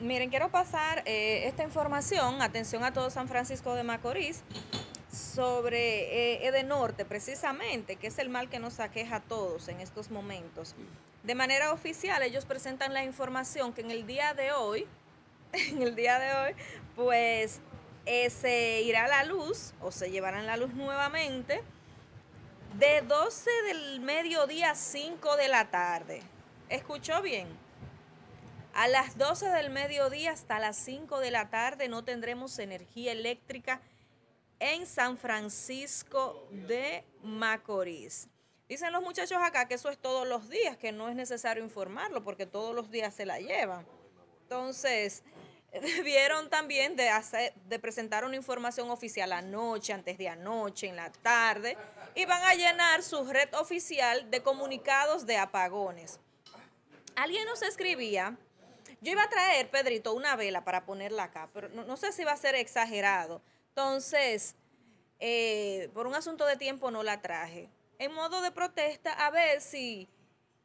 Miren, quiero pasar eh, esta información, atención a todo San Francisco de Macorís, sobre eh, Edenorte, precisamente, que es el mal que nos aqueja a todos en estos momentos. De manera oficial, ellos presentan la información que en el día de hoy, en el día de hoy, pues eh, se irá la luz o se llevarán la luz nuevamente de 12 del mediodía a 5 de la tarde. ¿Escuchó bien? A las 12 del mediodía hasta las 5 de la tarde no tendremos energía eléctrica en San Francisco de Macorís. Dicen los muchachos acá que eso es todos los días, que no es necesario informarlo porque todos los días se la llevan. Entonces, vieron también de, de presentar una información oficial anoche, antes de anoche, en la tarde, y van a llenar su red oficial de comunicados de apagones. Alguien nos escribía yo iba a traer, Pedrito, una vela para ponerla acá, pero no, sé si va a ser exagerado. Entonces, eh, por un asunto de tiempo no la traje. En modo de protesta, a ver si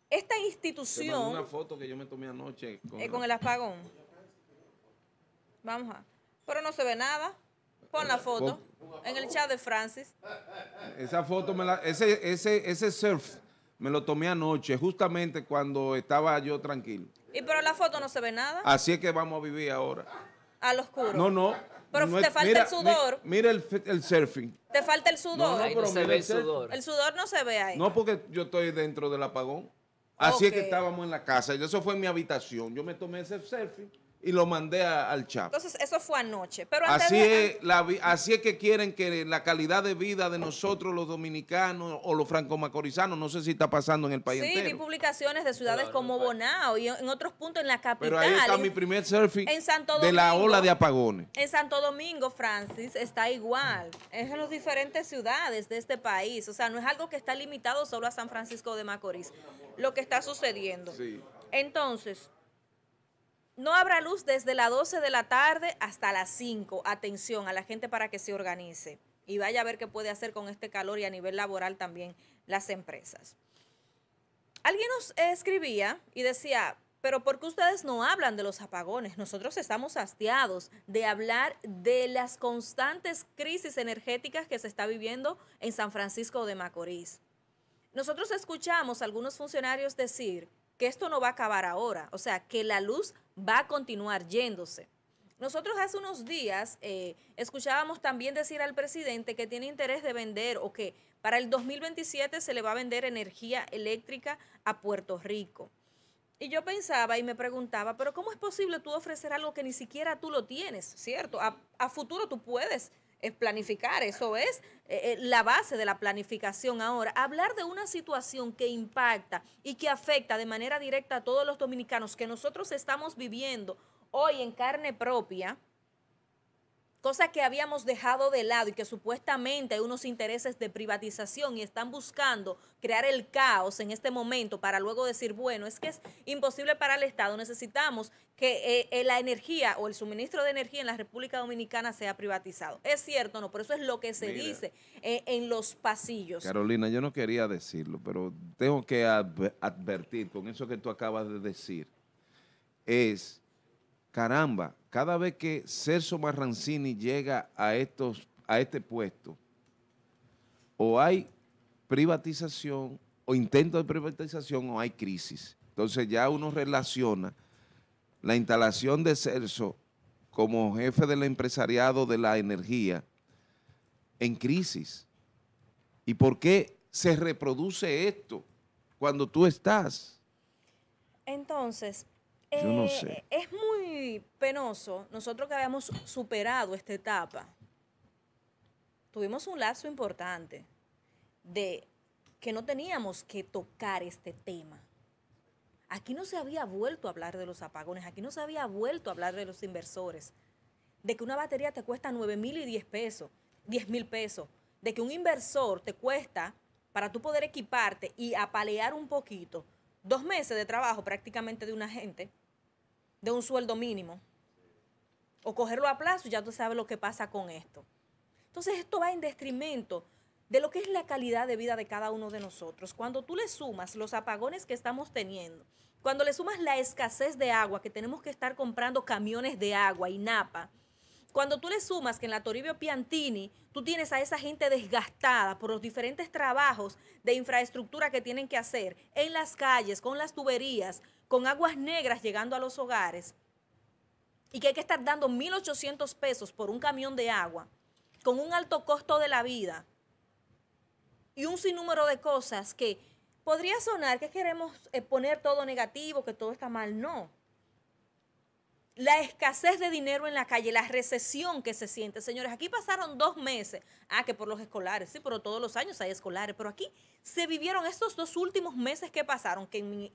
esta institución... Una foto que yo me tomé anoche con, eh, con el apagón. Vamos a... Pero no se ve nada. Pon la foto en el chat de Francis. Esa foto, me la, ese surf me lo tomé anoche, justamente cuando estaba yo tranquilo. Y pero la foto no se ve nada. Así es que vamos a vivir ahora. Al oscuro. No, no. Pero te falta el sudor. mira el, el, surfing. Te falta el sudor. No, no, se ve el sudor. El sudor no se ve ahí. No, porque yo estoy dentro del apagón. Así es que estábamos en la casa. Y eso fue mi habitación. Yo me tomé ese surfing y lo mandé al chat. Entonces, eso fue anoche. Pero así, es, así es que quieren que la calidad de vida de nosotros, los dominicanos o los franco-macorizanos, no sé si está pasando en el país sí, entero. vi publicaciones de ciudades como pues. Bonao y en otros puntos en la capital. Pero ahí está mi primer selfie Santo de la ola de apagones. En Santo Domingo, Francis, está igual. Es en las diferentes ciudades de este país. O sea, no es algo que está limitado solo a San Francisco de Macorís, lo que está sucediendo. Sí. Entonces, no habrá luz desde las 12 de la tarde hasta las 5. Atención a la gente para que se organice y vaya a ver qué puede hacer con este calor y a nivel laboral también las empresas. Alguien nos escribía y decía, pero ¿por qué ustedes no hablan de los apagones? Nosotros estamos hastiados de hablar de las constantes crisis energéticas que se está viviendo en San Francisco de Macorís. Nosotros escuchamos a algunos funcionarios decir que esto no va a acabar ahora, o sea, que la luz va a continuar yéndose. Nosotros hace unos días eh, escuchábamos también decir al presidente que tiene interés de vender o que para el 2027 se le va a vender energía eléctrica a Puerto Rico. Y yo pensaba y me preguntaba, pero ¿cómo es posible tú ofrecer algo que ni siquiera tú lo tienes, cierto? A, a futuro tú puedes es planificar, eso es eh, eh, la base de la planificación. Ahora, hablar de una situación que impacta y que afecta de manera directa a todos los dominicanos que nosotros estamos viviendo hoy en carne propia, cosas que habíamos dejado de lado y que supuestamente hay unos intereses de privatización y están buscando crear el caos en este momento para luego decir, bueno, es que es imposible para el Estado, necesitamos que eh, eh, la energía o el suministro de energía en la República Dominicana sea privatizado. ¿Es cierto no? Por eso es lo que se dice eh, en los pasillos. Carolina, yo no quería decirlo, pero tengo que advertir con eso que tú acabas de decir. Es, caramba, cada vez que Celso Marrancini llega a, estos, a este puesto, o hay privatización, o intento de privatización, o hay crisis. Entonces ya uno relaciona la instalación de Celso como jefe del empresariado de la energía en crisis. ¿Y por qué se reproduce esto cuando tú estás? Entonces, eh, es muy penoso nosotros que habíamos superado esta etapa. Tuvimos un lazo importante de que no teníamos que tocar este tema. Aquí no se había vuelto a hablar de los apagones, aquí no se había vuelto a hablar de los inversores, de que una batería te cuesta 9 mil y 10 pesos, 10 mil pesos, de que un inversor te cuesta, para tú poder equiparte y apalear un poquito, dos meses de trabajo prácticamente de una gente, de un sueldo mínimo o cogerlo a plazo, ya tú sabes lo que pasa con esto. Entonces esto va en detrimento de lo que es la calidad de vida de cada uno de nosotros. Cuando tú le sumas los apagones que estamos teniendo, cuando le sumas la escasez de agua, que tenemos que estar comprando camiones de agua y napa, cuando tú le sumas que en la Toribio Piantini tú tienes a esa gente desgastada por los diferentes trabajos de infraestructura que tienen que hacer en las calles, con las tuberías, con aguas negras llegando a los hogares, y que hay que estar dando 1.800 pesos por un camión de agua, con un alto costo de la vida, y un sinnúmero de cosas que podría sonar que queremos eh, poner todo negativo, que todo está mal, no la escasez de dinero en la calle, la recesión que se siente. Señores, aquí pasaron dos meses. Ah, que por los escolares, sí, pero todos los años hay escolares. Pero aquí se vivieron estos dos últimos meses que pasaron, que en mi,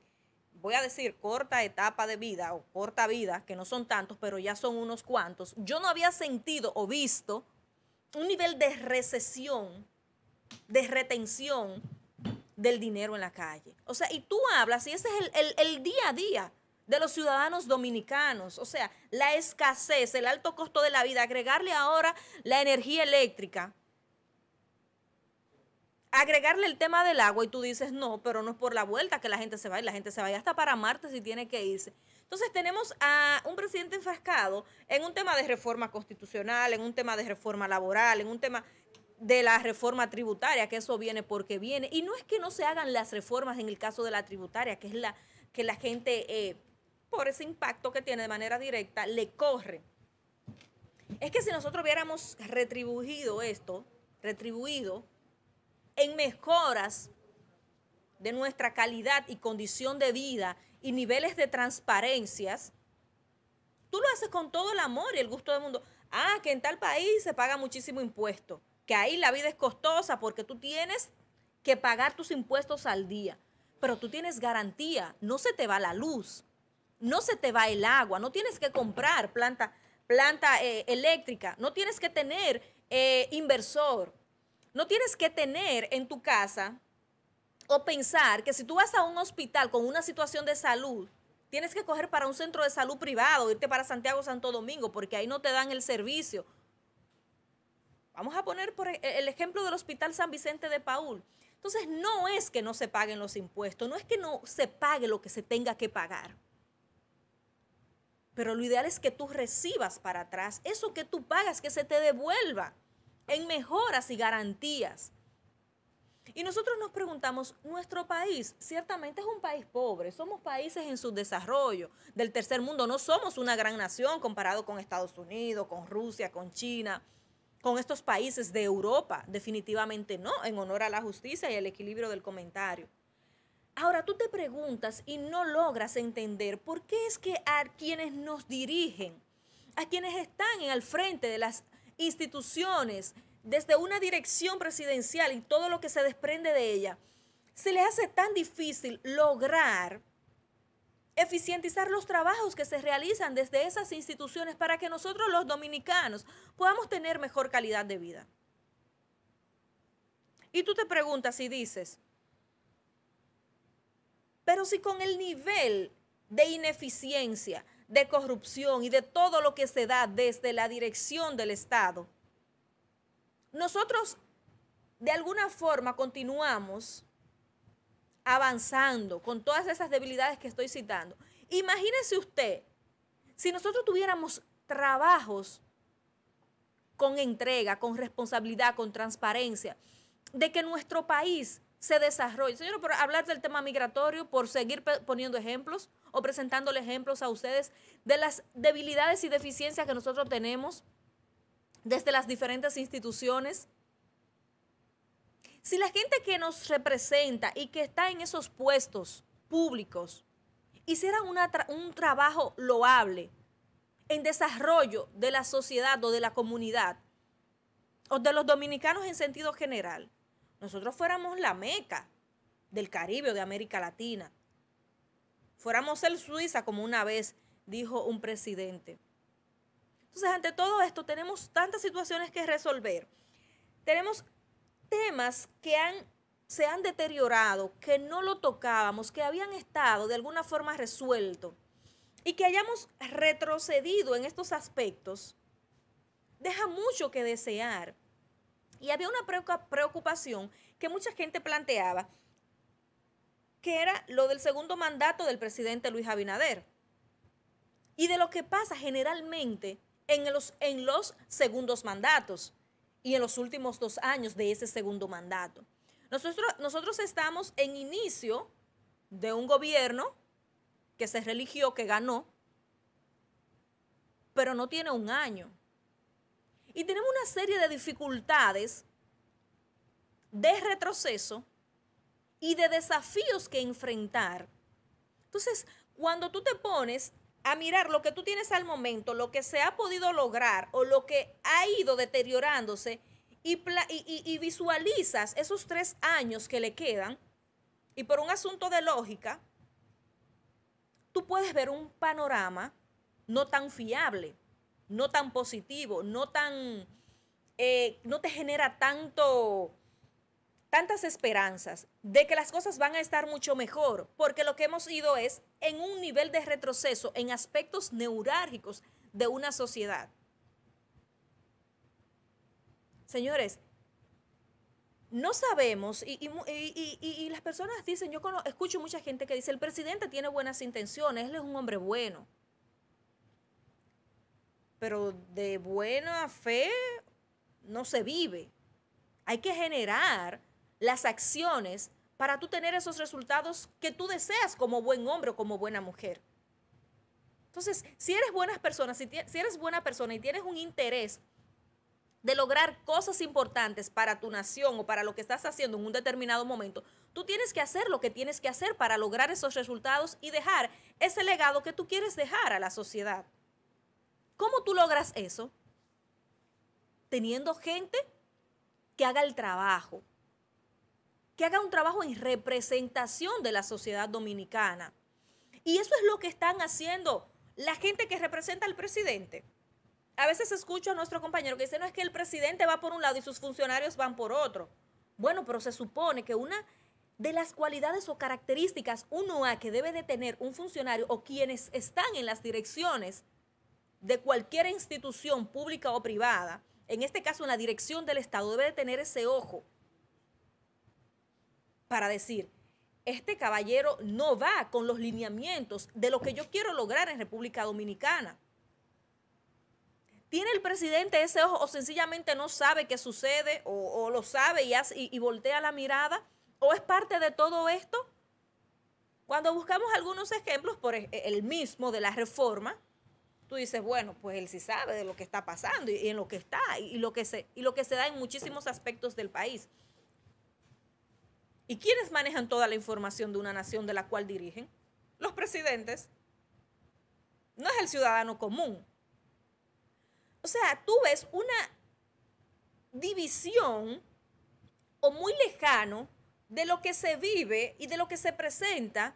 voy a decir, corta etapa de vida o corta vida, que no son tantos, pero ya son unos cuantos. Yo no había sentido o visto un nivel de recesión, de retención del dinero en la calle. O sea, y tú hablas, y ese es el, el día a día de los ciudadanos dominicanos. O sea, la escasez, el alto costo de la vida, agregarle ahora la energía eléctrica, agregarle el tema del agua y tú dices, no, pero no es por la vuelta que la gente se va y la gente se va hasta para Marte si tiene que irse. Entonces tenemos a un presidente enfrascado en un tema de reforma constitucional, en un tema de reforma laboral, en un tema de la reforma tributaria, que eso viene porque viene. Y no es que no se hagan las reformas en el caso de la tributaria, que es la que la gente... Eh, por ese impacto que tiene de manera directa, le corre. Es que si nosotros hubiéramos retribuido esto, retribuido en mejoras de nuestra calidad y condición de vida y niveles de transparencias, tú lo haces con todo el amor y el gusto del mundo. Ah, que en tal país se paga muchísimo impuesto, que ahí la vida es costosa porque tú tienes que pagar tus impuestos al día, pero tú tienes garantía, no se te va la luz, no se te va el agua, no tienes que comprar planta, planta eh, eléctrica, no tienes que tener eh, inversor, no tienes que tener en tu casa o pensar que si tú vas a un hospital con una situación de salud, tienes que coger para un centro de salud privado, irte para Santiago Santo Domingo, porque ahí no te dan el servicio. Vamos a poner por e-, el ejemplo del Hospital San Vicente de Paul. Entonces, no es que no se paguen los impuestos, no es que no se pague lo que se tenga que pagar. Pero lo ideal es que tú recibas para atrás eso que tú pagas, que se te devuelva en mejoras y garantías. Y nosotros nos preguntamos, nuestro país ciertamente es un país pobre, somos países en su desarrollo del tercer mundo, no somos una gran nación comparado con Estados Unidos, con Rusia, con China, con estos países de Europa, definitivamente no, en honor a la justicia y el equilibrio del comentario. Ahora tú te preguntas y no logras entender por qué es que a quienes nos dirigen, a quienes están en el frente de las instituciones, desde una dirección presidencial y todo lo que se desprende de ella, se les hace tan difícil lograr eficientizar los trabajos que se realizan desde esas instituciones para que nosotros los dominicanos podamos tener mejor calidad de vida. Y tú te preguntas y dices, pero si con el nivel de ineficiencia, de corrupción y de todo lo que se da desde la dirección del Estado, nosotros de alguna forma continuamos avanzando con todas esas debilidades que estoy citando. Imagínese usted, si nosotros tuviéramos trabajos con entrega, con responsabilidad, con transparencia, de que nuestro país se desarrolle. Señor, por hablar del tema migratorio, por seguir poniendo ejemplos o presentándole ejemplos a ustedes de las debilidades y deficiencias que nosotros tenemos desde las diferentes instituciones. Si la gente que nos representa y que está en esos puestos públicos hiciera un trabajo loable en desarrollo de la sociedad o de la comunidad o de los dominicanos en sentido general, nosotros fuéramos la meca del Caribe o de América Latina, fuéramos el Suiza, como una vez dijo un presidente. Entonces, ante todo esto, tenemos tantas situaciones que resolver. Tenemos temas que han, se han deteriorado, que no lo tocábamos, que habían estado de alguna forma resuelto. y que hayamos retrocedido en estos aspectos, deja mucho que desear y había una preocupación que mucha gente planteaba, que era lo del segundo mandato del presidente Luis Abinader y de lo que pasa generalmente en los, en los segundos mandatos y en los últimos dos años de ese segundo mandato. Nosotros, nosotros estamos en inicio de un gobierno que se religió, que ganó, pero no tiene un año. Y tenemos una serie de dificultades, de retroceso y de desafíos que enfrentar. Entonces, cuando tú te pones a mirar lo que tú tienes al momento, lo que se ha podido lograr o lo que ha ido deteriorándose y, visualizas esos tres años que le quedan, y por un asunto de lógica, tú puedes ver un panorama no tan fiable no tan positivo, no tan, eh, no te genera tanto, tantas esperanzas de que las cosas van a estar mucho mejor, porque lo que hemos ido es en un nivel de retroceso en aspectos neurálgicos de una sociedad. Señores, no sabemos, y, y, las personas dicen, yo escucho mucha gente que dice, el presidente tiene buenas intenciones, él es un hombre bueno pero de buena fe no se vive. Hay que generar las acciones para tú tener esos resultados que tú deseas como buen hombre o como buena mujer. Entonces, si eres buena persona, si, si eres buena persona y tienes un interés de lograr cosas importantes para tu nación o para lo que estás haciendo en un determinado momento, tú tienes que hacer lo que tienes que hacer para lograr esos resultados y dejar ese legado que tú quieres dejar a la sociedad. ¿Cómo tú logras eso? Teniendo gente que haga el trabajo, que haga un trabajo en representación de la sociedad dominicana. Y eso es lo que están haciendo la gente que representa al presidente. A veces escucho a nuestro compañero que dice, no es que el presidente va por un lado y sus funcionarios van por otro. Bueno, pero se supone que una de las cualidades o características uno a que debe de tener un funcionario o quienes están en las direcciones de cualquier institución pública o privada, en este caso en la dirección del Estado, debe tener ese ojo para decir, este caballero no va con los lineamientos de lo que yo quiero lograr en República Dominicana. ¿Tiene el presidente ese ojo o sencillamente no sabe qué sucede o, lo sabe y, hace, y voltea la mirada? ¿O es parte de todo esto? Cuando buscamos algunos ejemplos, por el mismo de la reforma, tú dices, bueno, pues él sí sabe de lo que está pasando y, en lo que está lo que se, y lo que se da en muchísimos aspectos del país. ¿Y quiénes manejan toda la información de una nación de la cual dirigen? Los presidentes. No es el ciudadano común. O sea, tú ves una división o muy lejano de lo que se vive y de lo que se presenta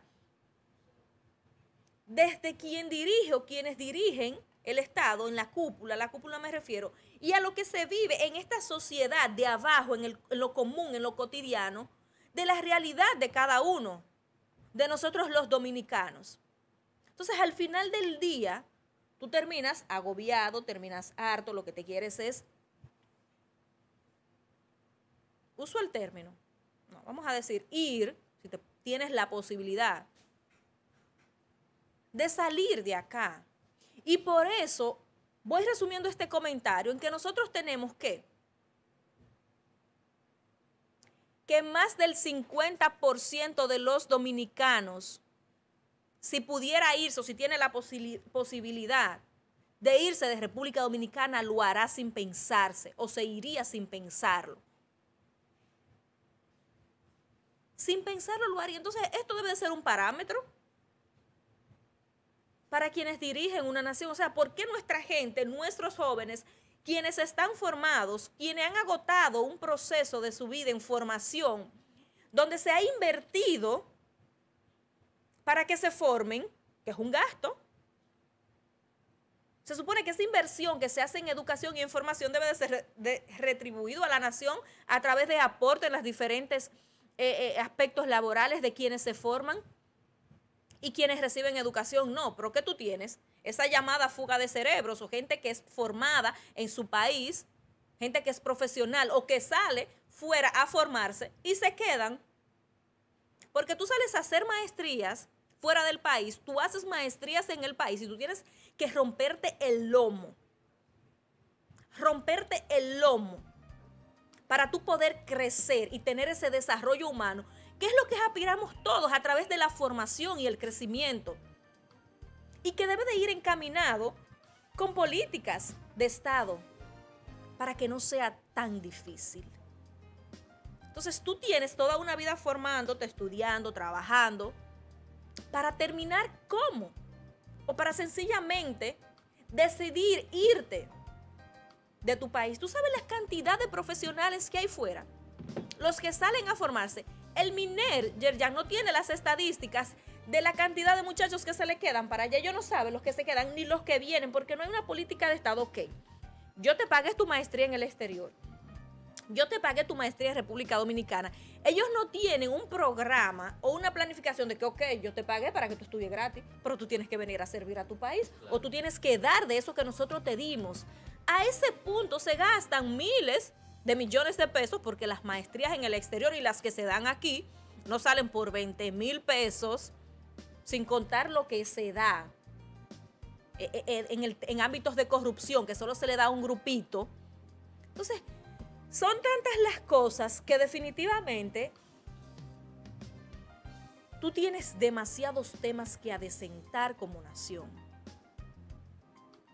desde quien dirige o quienes dirigen el Estado, en la cúpula, la cúpula me refiero, y a lo que se vive en esta sociedad de abajo, en, lo común, en lo cotidiano, de la realidad de cada uno, de nosotros los dominicanos. Entonces, al final del día, tú terminas agobiado, terminas harto, lo que te quieres es... Uso el término, no, vamos a decir ir, si te, tienes la posibilidad de salir de acá. Y por eso voy resumiendo este comentario en que nosotros tenemos que que más del 50% de los dominicanos, si pudiera irse o si tiene la posibilidad de irse de República Dominicana, lo hará sin pensarse o se iría sin pensarlo. Sin pensarlo lo haría. Entonces, esto debe de ser un parámetro para quienes dirigen una nación. O sea, ¿por qué nuestra gente, nuestros jóvenes, quienes están formados, quienes han agotado un proceso de su vida en formación, donde se ha invertido para que se formen, que es un gasto? Se supone que esa inversión que se hace en educación y en formación debe de ser retribuido a la nación a través de aportes en los diferentes eh, eh, aspectos laborales de quienes se forman y quienes reciben educación no. Pero ¿qué tú tienes? Esa llamada fuga de cerebros o gente que es formada en su país, gente que es profesional o que sale fuera a formarse y se quedan. Porque tú sales a hacer maestrías fuera del país, tú haces maestrías en el país y tú tienes que romperte el lomo. Romperte el lomo para tú poder crecer y tener ese desarrollo humano ¿Qué es lo que aspiramos todos a través de la formación y el crecimiento? Y que debe de ir encaminado con políticas de Estado para que no sea tan difícil. Entonces tú tienes toda una vida formándote, estudiando, trabajando, para terminar cómo, o para sencillamente decidir irte de tu país. Tú sabes la cantidad de profesionales que hay fuera, los que salen a formarse el MINER, Yerjan, no tiene las estadísticas de la cantidad de muchachos que se le quedan para allá. Ellos no saben los que se quedan ni los que vienen, porque no hay una política de Estado. Ok, yo te pagué tu maestría en el exterior. Yo te pagué tu maestría en República Dominicana. Ellos no tienen un programa o una planificación de que, ok, yo te pagué para que tú estudies gratis, pero tú tienes que venir a servir a tu país o tú tienes que dar de eso que nosotros te dimos. A ese punto se gastan miles de millones de pesos, porque las maestrías en el exterior y las que se dan aquí no salen por 20 mil pesos, sin contar lo que se da eh, eh, eh, en, ámbitos de corrupción, que solo se le da a un grupito. Entonces, son tantas las cosas que definitivamente tú tienes demasiados temas que adecentar como nación.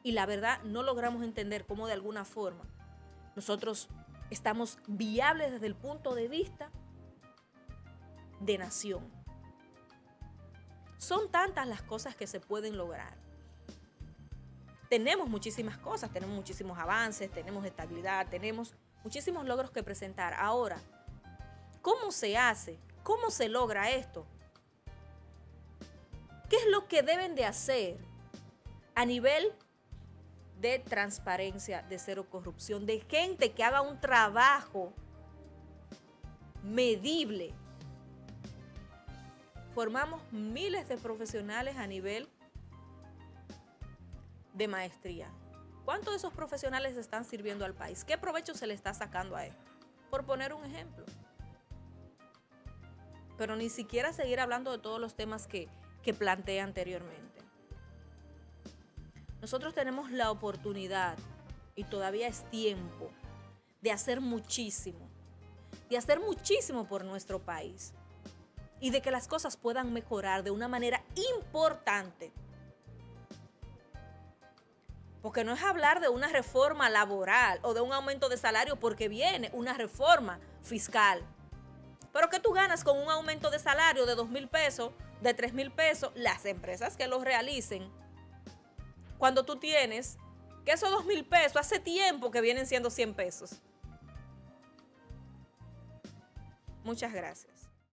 Y la verdad, no logramos entender cómo de alguna forma nosotros estamos viables desde el punto de vista de nación. Son tantas las cosas que se pueden lograr. Tenemos muchísimas cosas, tenemos muchísimos avances, tenemos estabilidad, tenemos muchísimos logros que presentar. Ahora, ¿cómo se hace? ¿Cómo se logra esto? ¿Qué es lo que deben de hacer a nivel de transparencia, de cero corrupción, de gente que haga un trabajo medible. Formamos miles de profesionales a nivel de maestría. ¿Cuántos de esos profesionales están sirviendo al país? ¿Qué provecho se le está sacando a él? Por poner un ejemplo. Pero ni siquiera seguir hablando de todos los temas que, que planteé anteriormente. Nosotros tenemos la oportunidad, y todavía es tiempo, de hacer muchísimo, de hacer muchísimo por nuestro país y de que las cosas puedan mejorar de una manera importante. Porque no es hablar de una reforma laboral o de un aumento de salario porque viene una reforma fiscal. Pero que tú ganas con un aumento de salario de 2 mil pesos, de 3 mil pesos, las empresas que lo realicen cuando tú tienes que esos dos mil pesos hace tiempo que vienen siendo 100 pesos. Muchas gracias.